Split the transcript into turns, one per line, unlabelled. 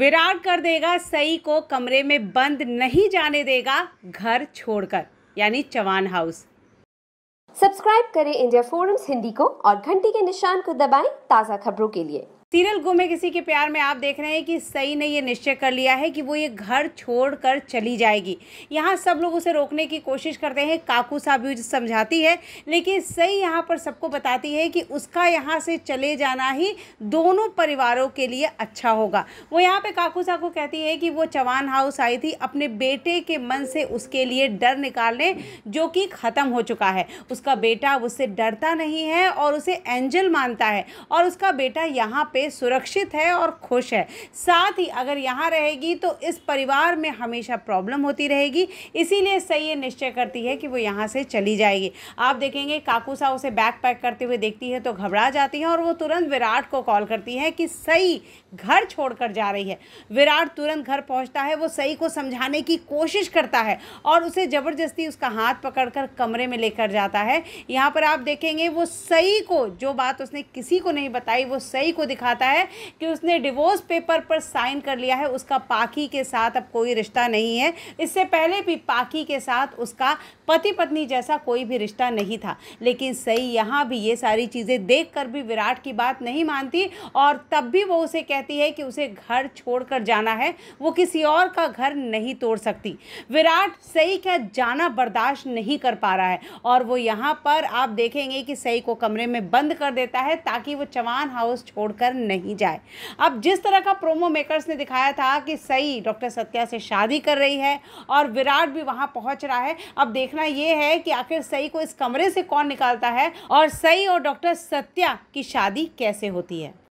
विराट कर देगा सई को कमरे में बंद नहीं जाने देगा घर छोड़कर यानी चवान हाउस सब्सक्राइब करें इंडिया फोरम्स हिंदी को और घंटी के निशान को दबाएं ताज़ा खबरों के लिए तिरल गुम है किसी के प्यार में आप देख रहे हैं कि सई ने ये निश्चय कर लिया है कि वो ये घर छोड़ कर चली जाएगी यहाँ सब लोग उसे रोकने की कोशिश करते हैं काकू साहब भी समझाती है लेकिन सई यहाँ पर सबको बताती है कि उसका यहाँ से चले जाना ही दोनों परिवारों के लिए अच्छा होगा वो यहाँ पर काकू साहब को कहती है कि वो चवान हाउस आई थी अपने बेटे के मन से उसके लिए डर निकालने जो कि ख़त्म हो चुका है उसका बेटा उससे डरता नहीं है और उसे एंजल मानता है और उसका बेटा यहाँ पे से सुरक्षित है और खुश है साथ ही अगर यहाँ रहेगी तो इस परिवार में हमेशा प्रॉब्लम होती रहेगी इसीलिए सही ये निश्चय करती है कि वो यहाँ से चली जाएगी आप देखेंगे काकूसा उसे बैग पैक करते हुए देखती है तो घबरा जाती है और वो तुरंत विराट को कॉल करती है कि सही घर छोड़कर जा रही है विराट तुरंत घर पहुँचता है वो सही को समझाने की कोशिश करता है और उसे ज़बरदस्ती उसका हाथ पकड़कर कमरे में लेकर जाता है यहाँ पर आप देखेंगे वो सही को जो बात उसने किसी को नहीं बताई वो सही को दिखा दिखाता है कि उसने डिवोर्स पेपर पर साइन कर लिया है उसका पाकी के साथ अब कोई रिश्ता नहीं है इससे पहले भी पाकी के साथ उसका पति पत्नी जैसा कोई भी रिश्ता नहीं था लेकिन सई यहाँ भी ये सारी चीज़ें देख कर भी विराट की बात नहीं मानती और तब भी वो उसे कहती है कि उसे घर छोड़कर जाना है वो किसी और का घर नहीं तोड़ सकती विराट सही क्या जाना बर्दाश्त नहीं कर पा रहा है और वो यहाँ पर आप देखेंगे कि सई को कमरे में बंद कर देता है ताकि वो चवान हाउस छोड़कर नहीं जाए अब जिस तरह का प्रोमो मेकर्स ने दिखाया था कि सई डॉक्टर सत्या से शादी कर रही है और विराट भी वहाँ पहुँच रहा है अब देखना ये है कि आखिर सई को इस कमरे से कौन निकालता है और सई और डॉक्टर सत्या की शादी कैसे होती है